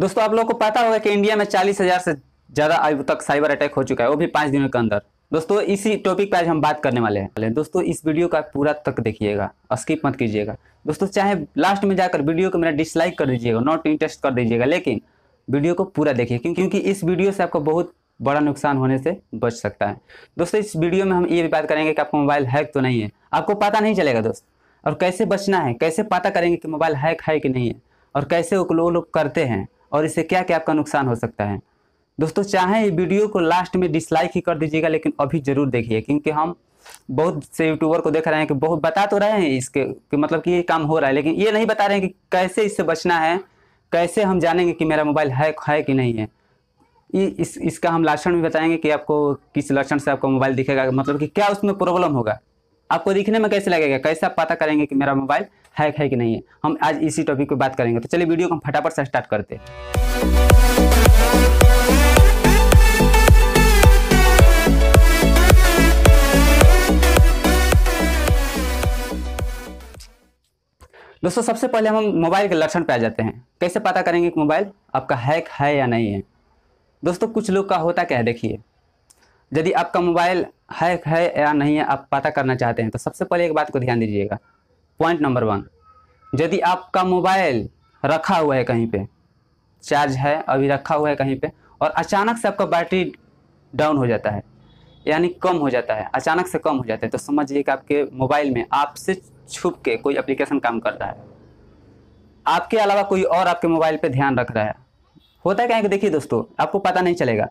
दोस्तों आप लोग को पता होगा कि इंडिया में चालीस हजार से ज़्यादा अब तक साइबर अटैक हो चुका है वो भी पाँच दिनों के अंदर दोस्तों इसी टॉपिक पर आज हम बात करने वाले हैं दोस्तों इस वीडियो का पूरा तक देखिएगा स्किप मत कीजिएगा दोस्तों चाहे लास्ट में जाकर वीडियो को मेरा डिसलाइक कर दीजिएगा नॉट इंटरेस्ट कर दीजिएगा लेकिन वीडियो को पूरा देखिए क्योंकि इस वीडियो से आपको बहुत बड़ा नुकसान होने से बच सकता है दोस्तों इस वीडियो में हम ये भी बात करेंगे कि आपका मोबाइल हैक तो नहीं है आपको पता नहीं चलेगा दोस्त और कैसे बचना है कैसे पता करेंगे कि मोबाइल हैक है कि नहीं है और कैसे वो लोग करते हैं और इससे क्या क्या आपका नुकसान हो सकता है दोस्तों चाहें ये वीडियो को लास्ट में डिसलाइक ही कर दीजिएगा लेकिन अभी ज़रूर देखिए क्योंकि हम बहुत से यूट्यूबर को देख रहे हैं कि बहुत बता तो रहे हैं इसके कि मतलब कि ये काम हो रहा है लेकिन ये नहीं बता रहे हैं कि कैसे इससे बचना है कैसे हम जानेंगे कि मेरा मोबाइल हैक है कि नहीं है ये इस इसका हम लक्षण भी बताएंगे कि आपको किस लक्षण से आपका मोबाइल दिखेगा मतलब कि क्या उसमें प्रॉब्लम होगा आपको दिखने में कैसे लगेगा कैसे आप पता करेंगे कि मेरा मोबाइल हैक है कि नहीं है हम आज इसी टॉपिक पर बात करेंगे तो चलिए वीडियो को हम फटाफट से स्टार्ट करते दोस्तों सबसे पहले हम मोबाइल के लक्षण पे आ जाते हैं कैसे पता करेंगे कि मोबाइल आपका हैक है या नहीं है दोस्तों कुछ लोग का होता क्या है देखिए यदि आपका मोबाइल हैक है या नहीं है आप पता करना चाहते हैं तो सबसे पहले एक बात को ध्यान दीजिएगा पॉइंट नंबर वन यदि आपका मोबाइल रखा हुआ है कहीं पे चार्ज है अभी रखा हुआ है कहीं पे और अचानक से आपका बैटरी डाउन हो जाता है यानी कम हो जाता है अचानक से कम हो जाता है तो समझिए कि आपके मोबाइल में आपसे छुप के कोई एप्लीकेशन काम कर रहा है आपके अलावा कोई और आपके मोबाइल पर ध्यान रख रहा है होता है क्या है देखिए दोस्तों आपको पता नहीं चलेगा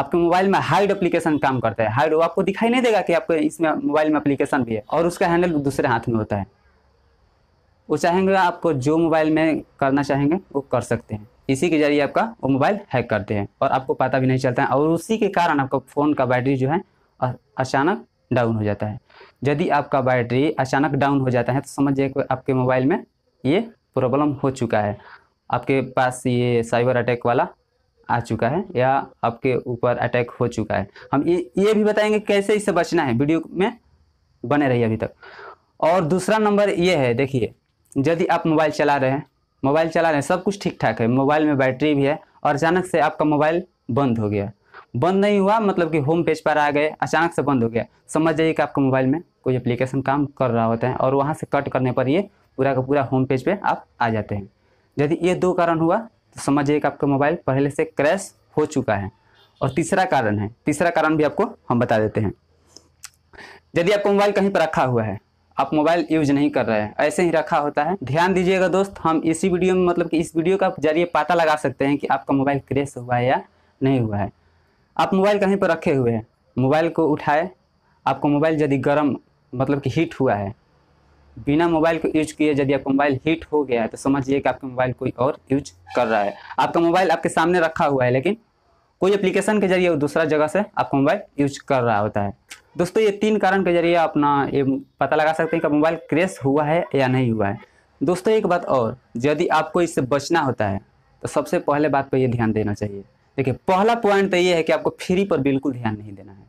आपके मोबाइल में हाइड एप्लीकेशन काम करता है हाइड वो आपको दिखाई नहीं देगा कि आपके इसमें मोबाइल में एप्लीकेशन भी है और उसका हैंडल दूसरे हाथ में होता है वो चाहेंगे आपको जो मोबाइल में करना चाहेंगे वो कर सकते हैं इसी के जरिए आपका वो मोबाइल हैक करते हैं और आपको पता भी नहीं चलता है और उसी के कारण आपका फ़ोन का बैटरी जो है अचानक डाउन हो जाता है यदि आपका बैटरी अचानक डाउन हो जाता है तो समझिए कि आपके मोबाइल में ये प्रॉब्लम हो चुका है आपके पास ये साइबर अटैक वाला आ चुका है या आपके ऊपर अटैक हो चुका है हम ये ये भी बताएंगे कैसे इससे बचना है वीडियो में बने रहिए अभी तक और दूसरा नंबर ये है देखिए यदि आप मोबाइल चला रहे हैं मोबाइल चला रहे हैं सब कुछ ठीक ठाक है मोबाइल में बैटरी भी है और अचानक से आपका मोबाइल बंद हो गया बंद नहीं हुआ मतलब कि होम पेज पर आ गए अचानक से बंद हो गया समझ जाइए कि आपके मोबाइल में कोई एप्लीकेशन काम कर रहा होता है और वहाँ से कट करने पर ये पूरा का पूरा होम पेज पर आप आ जाते हैं यदि ये दो कारण हुआ तो समझ जाइए कि आपका मोबाइल पहले से क्रैश हो चुका है और तीसरा कारण है तीसरा कारण भी आपको हम बता देते हैं यदि आपका मोबाइल कहीं पर रखा हुआ है आप मोबाइल यूज नहीं कर रहे हैं ऐसे ही रखा होता है ध्यान दीजिएगा दोस्त हम इसी वीडियो में मतलब कि इस वीडियो का जरिए पता लगा सकते हैं कि आपका मोबाइल क्रेश हुआ है या नहीं हुआ है आप मोबाइल कहीं पर रखे हुए हैं मोबाइल को उठाए आपको मोबाइल यदि गर्म मतलब कि हीट हुआ है बिना मोबाइल को यूज किए यदि आपका मोबाइल हीट हो गया है तो समझिए कि आपका मोबाइल कोई और यूज कर रहा है आपका मोबाइल आपके सामने रखा हुआ है लेकिन कोई एप्लीकेशन के जरिए दूसरा जगह से आपका मोबाइल यूज कर रहा होता है दोस्तों ये तीन कारण के जरिए अपना ये पता लगा सकते हैं कि मोबाइल क्रेश हुआ है या नहीं हुआ है दोस्तों एक बात और यदि आपको इससे बचना होता है तो सबसे पहले बात पर यह ध्यान देना चाहिए देखिए पहला पॉइंट तो ये है कि आपको फ्री पर बिल्कुल ध्यान नहीं देना है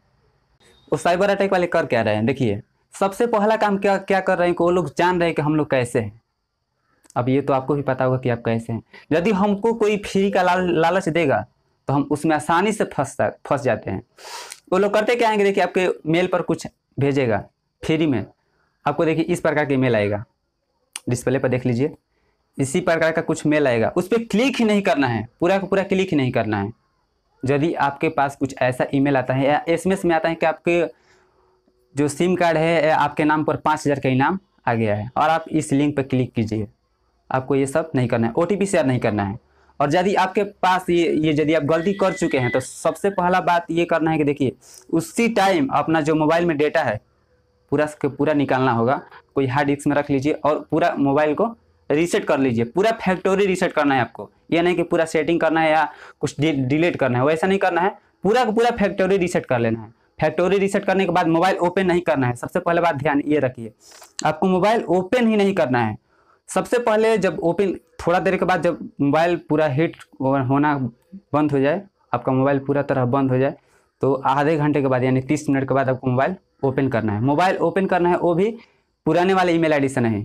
वो साइबर अटैक वाले कर क्या रहे हैं देखिए सबसे पहला काम क्या क्या कर रहे हैं कि वो लोग जान रहे हैं कि हम लोग कैसे हैं अब ये तो आपको भी पता होगा कि आप कैसे हैं यदि हमको कोई फ्री का लाल लालच देगा तो हम उसमें आसानी से फंस फंस जाते हैं वो लोग करते क्या आएंगे देखिए आपके मेल पर कुछ भेजेगा फ्री में आपको देखिए इस प्रकार के मेल आएगा डिस्प्ले पर देख लीजिए इसी प्रकार का कुछ मेल आएगा उस पर क्लिक ही नहीं करना है पूरा का पूरा क्लिक ही नहीं करना है यदि आपके पास कुछ ऐसा ईमेल आता है या एसएमएस में आता है कि आपके जो सिम कार्ड है आपके नाम पर पाँच हज़ार का इनाम आ गया है और आप इस लिंक पर क्लिक कीजिए आपको ये सब नहीं करना है ओ शेयर नहीं करना है और यदि आपके पास ये ये यदि आप गलती कर चुके हैं तो सबसे पहला बात ये करना है कि देखिए उसी टाइम अपना जो मोबाइल में डेटा है पूरा पूरा निकालना होगा कोई हार्ड डिस्क में रख लीजिए और पूरा मोबाइल को रीसेट कर लीजिए पूरा फैक्टोरी रीसेट करना है आपको यह नहीं कि पूरा सेटिंग करना है या कुछ डिलीट करना है वैसा नहीं करना है पूरा का पूरा फैक्टोरी रीसेट कर लेना है फैक्टोरी रीसेट करने के बाद मोबाइल ओपन नहीं करना है सबसे पहले बात ध्यान ये रखिए आपको मोबाइल ओपन ही नहीं करना है सबसे पहले जब ओपन थोड़ा देर के बाद जब मोबाइल पूरा हीट होना बंद हो जाए आपका मोबाइल पूरा तरह बंद हो जाए तो आधे घंटे के बाद यानी तीस मिनट के बाद आपको मोबाइल ओपन करना है मोबाइल ओपन करना है वो भी पुराने वाले ईमेल आईडी से नहीं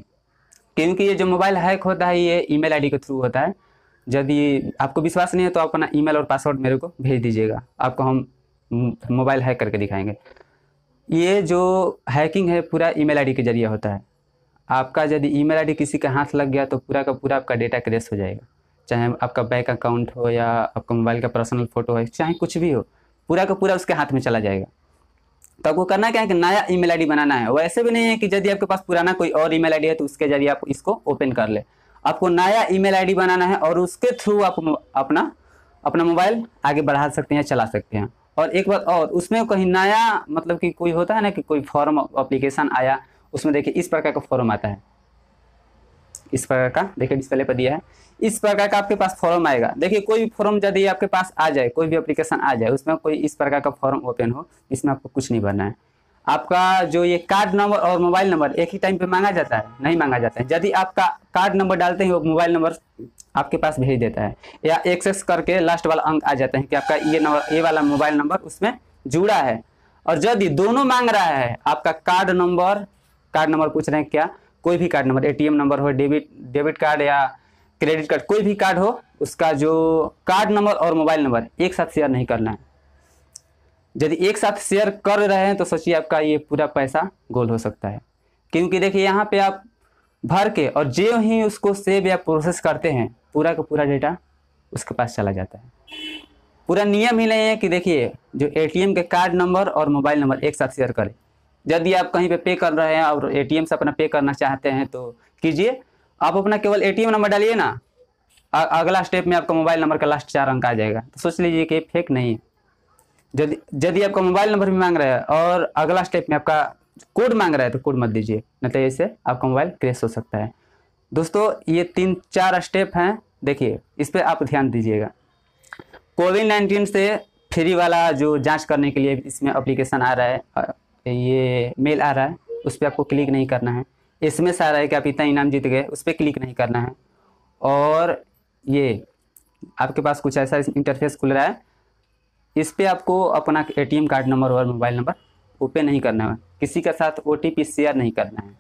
क्योंकि ये जो मोबाइल हैक होता है ये ईमेल आईडी के थ्रू होता है यदि आपको विश्वास नहीं है तो आप अपना ईमेल और पासवर्ड मेरे को भेज दीजिएगा आपको हम मोबाइल हैक करके दिखाएंगे ये जो हैकिंग है पूरा ईमेल आईडी के जरिए होता है आपका यदि ईमेल आईडी किसी के हाथ लग गया तो पूरा का पूरा आपका डेटा क्रेस हो जाएगा चाहे आपका बैंक अकाउंट हो या आपका मोबाइल का पर्सनल फोटो हो चाहे कुछ भी हो पूरा का पूरा उसके हाथ में चला जाएगा तो आपको करना क्या है कि नया ईमेल आईडी बनाना है वैसे भी नहीं है कि यदि आपके पास पुराना कोई और ईमेल आईडी है तो उसके जरिए आप इसको ओपन कर ले आपको नया ईमेल आईडी बनाना है और उसके थ्रू आप अपना अपना मोबाइल आगे बढ़ा सकते हैं चला सकते हैं और एक बार और उसमें कहीं नया मतलब कि कोई होता है ना कि कोई फॉर्म अप्लीकेशन आया उसमें देखिए इस प्रकार का फॉर्म आता है इस प्रकार का देखिए डिस्प्ले पर दिया है इस प्रकार का आपके पास फॉर्म आएगा देखिए कोई भी फॉर्म यदि आपके पास आ जाए कोई भी एप्लीकेशन आ जाए उसमें कोई इस प्रकार का फॉर्म ओपन हो इसमें आपको कुछ नहीं भरना है आपका जो ये कार्ड नंबर और मोबाइल नंबर एक ही टाइम पे मांगा जाता है नहीं मांगा जाता है यदि आपका कार्ड नंबर डालते हैं वो मोबाइल नंबर आपके पास भेज देता है या एक्सेस करके लास्ट वाला अंक आ जाता है कि आपका ये नंबर ये वाला मोबाइल नंबर उसमें जुड़ा है और यदि दोनों मांग रहा है आपका कार्ड नंबर कार्ड नंबर पूछ रहे हैं क्या कोई भी कार्ड नंबर एटीएम नंबर हो डेबिट डेबिट कार्ड या क्रेडिट कार्ड कोई भी कार्ड हो उसका जो कार्ड नंबर और मोबाइल नंबर एक साथ शेयर नहीं करना है यदि एक साथ शेयर कर रहे हैं तो सोचिए आपका ये पूरा पैसा गोल हो सकता है क्योंकि देखिए यहाँ पे आप भर के और जो ही उसको सेव या प्रोसेस करते हैं पूरा का पूरा डेटा उसके पास चला जाता है पूरा नियम ही नहीं है कि देखिए जो एटीएम के कार्ड नंबर और मोबाइल नंबर एक साथ शेयर करें यदि आप कहीं पे पे कर रहे हैं और एटीएम से अपना पे करना चाहते हैं तो कीजिए आप अपना केवल एटीएम नंबर डालिए ना अगला स्टेप में आपका मोबाइल नंबर का लास्ट चार अंक आ जाएगा तो सोच लीजिए कि फेक नहीं है यदि आपका मोबाइल नंबर भी मांग रहा है और अगला स्टेप में आपका कोड मांग रहा है तो कोड मत दीजिए न तो ऐसे आपका मोबाइल क्रेश हो सकता है दोस्तों ये तीन चार स्टेप हैं देखिए इस पर आप ध्यान दीजिएगा कोविड नाइन्टीन से फ्री वाला जो जांच करने के लिए इसमें एप्लीकेशन आ रहा है ये मेल आ रहा है उस पर आपको क्लिक नहीं करना है इसमें सारा है कि आप इतना इनाम जीत गए उस पर क्लिक नहीं करना है और ये आपके पास कुछ ऐसा इंटरफेस खुल रहा है इस पर आपको अपना एटीएम कार्ड नंबर और मोबाइल नंबर वो पे नहीं करना है किसी के साथ ओ शेयर नहीं करना है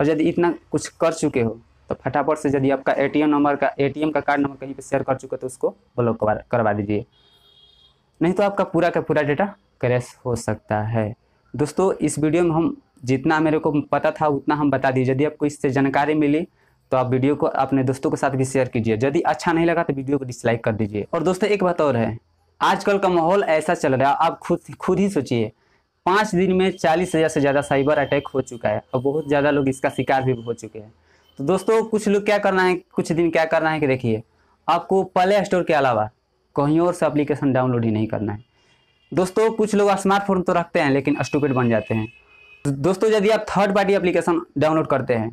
और यदि इतना कुछ कर चुके हो तो फटाफट से यदि आपका ए नंबर का ए का कार्ड नंबर कहीं पर शेयर कर चुके तो उसको ब्लॉक करवा दीजिए नहीं तो आपका पूरा का पूरा डेटा क्रैश हो सकता है दोस्तों इस वीडियो में हम जितना मेरे को पता था उतना हम बता दिए यदि आपको इससे जानकारी मिली तो आप वीडियो को अपने दोस्तों के साथ भी शेयर कीजिए यदि अच्छा नहीं लगा तो वीडियो को डिसलाइक कर दीजिए और दोस्तों एक बात और है आजकल का माहौल ऐसा चल रहा है आप खुद खुद ही सोचिए पाँच दिन में चालीस हज़ार से ज़्यादा साइबर अटैक हो चुका है और बहुत ज़्यादा लोग इसका शिकार भी हो चुके हैं तो दोस्तों कुछ लोग क्या करना है कुछ दिन क्या करना है कि देखिए आपको प्ले स्टोर के अलावा कहीं और से अप्लीकेशन डाउनलोड ही नहीं करना है दोस्तों कुछ लोग स्मार्टफोन तो रखते हैं लेकिन स्टूपिड बन जाते हैं दोस्तों यदि आप थर्ड पार्टी एप्लीकेशन डाउनलोड करते हैं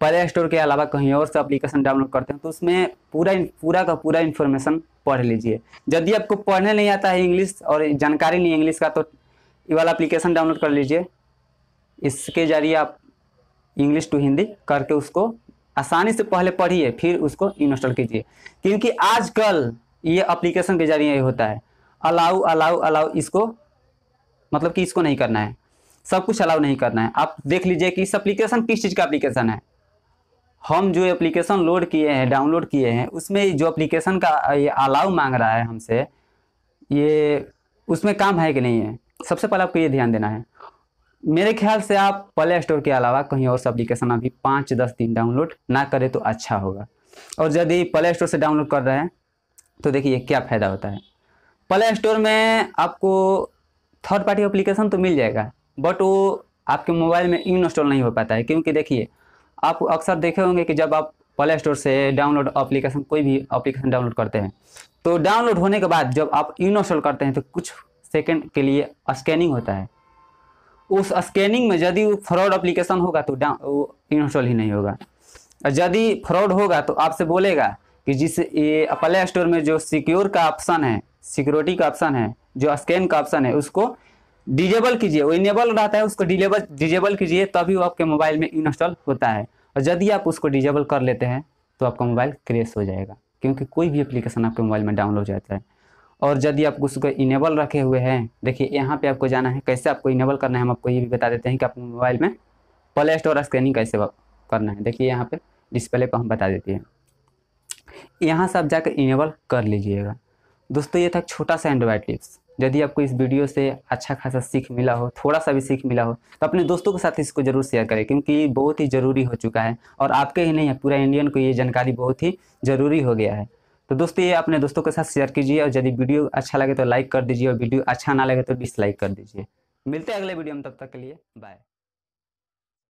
प्ले स्टोर के अलावा कहीं और से एप्लीकेशन डाउनलोड करते हैं तो उसमें पूरा पूरा का पूरा इन्फॉर्मेशन पढ़ लीजिए यदि आपको पढ़ने नहीं आता है इंग्लिश और जानकारी नहीं इंग्लिश का तो ये वाला एप्लीकेशन डाउनलोड कर लीजिए इसके जरिए आप इंग्लिश टू हिंदी करके उसको आसानी से पहले पढ़िए फिर उसको इंस्टॉल कीजिए क्योंकि आजकल ये अप्लीकेशन के जरिए होता है अलाउ अलाउ अलाउ इसको मतलब कि इसको नहीं करना है सब कुछ अलाउ नहीं करना है आप देख लीजिए कि इस एप्लीकेशन किस चीज़ का एप्लीकेशन है हम जो एप्लीकेशन लोड किए हैं डाउनलोड किए हैं उसमें जो एप्लीकेशन का ये अलाउ मांग रहा है हमसे ये उसमें काम है कि नहीं है सबसे पहले आपको ये ध्यान देना है मेरे ख्याल से आप प्ले स्टोर के अलावा कहीं और से एप्लीकेशन अभी पाँच दस दिन डाउनलोड ना करें तो अच्छा होगा और यदि प्ले स्टोर से डाउनलोड कर रहे हैं तो देखिए क्या फ़ायदा होता है प्ले स्टोर में आपको थर्ड पार्टी अप्लीकेशन तो मिल जाएगा बट वो आपके मोबाइल में इन इंस्टॉल नहीं हो पाता है क्योंकि देखिए आप अक्सर देखे होंगे कि जब आप प्ले स्टोर से डाउनलोड अप्लीकेशन कोई भी अप्लीकेशन डाउनलोड करते हैं तो डाउनलोड होने के बाद जब आप इन इंस्टॉल करते हैं तो कुछ सेकेंड के लिए स्कैनिंग होता है उस स्कैनिंग में यदि फ्रॉड अप्लीकेशन होगा तो डाउन इंस्टॉल ही नहीं होगा यदि फ्रॉड होगा तो आपसे बोलेगा कि जिस ये प्ले स्टोर में जो सिक्योर का ऑप्शन है सिक्योरिटी का ऑप्शन है जो स्कैन का ऑप्शन है उसको डिजेबल कीजिए वो इनेबल रहता है उसको डिलेबल डिजेबल कीजिए तभी वो आपके मोबाइल में इंस्टॉल होता है और यदि आप उसको डिजेबल कर लेते हैं तो आपका मोबाइल क्रेश हो जाएगा क्योंकि कोई भी एप्लीकेशन आपके मोबाइल में डाउनलोड हो जाता है और यदि आप उसको इनेबल रखे हुए हैं देखिए यहाँ पे आपको जाना है कैसे आपको इनेबल करना है हम आपको ये भी बता देते हैं कि आपके मोबाइल में प्ले स्टोर स्कैनिंग कैसे करना है देखिए यहाँ पर डिस्प्ले पर हम बता देते हैं यहाँ से आप जाकर इनेबल कर लीजिएगा दोस्तों ये था छोटा सा एंड्रॉयड टिप्स यदि आपको इस वीडियो से अच्छा खासा सीख मिला हो थोड़ा सा भी सीख मिला हो तो अपने दोस्तों के साथ इसको जरूर शेयर करें क्योंकि ये बहुत ही ज़रूरी हो चुका है और आपके ही नहीं है पूरा इंडियन को ये जानकारी बहुत ही ज़रूरी हो गया है तो दोस्तों ये अपने दोस्तों के साथ शेयर कीजिए और यदि वीडियो अच्छा लगे तो लाइक कर दीजिए और वीडियो अच्छा ना लगे तो डिसलाइक कर दीजिए मिलते हैं अगले वीडियो में तब तक के लिए बाय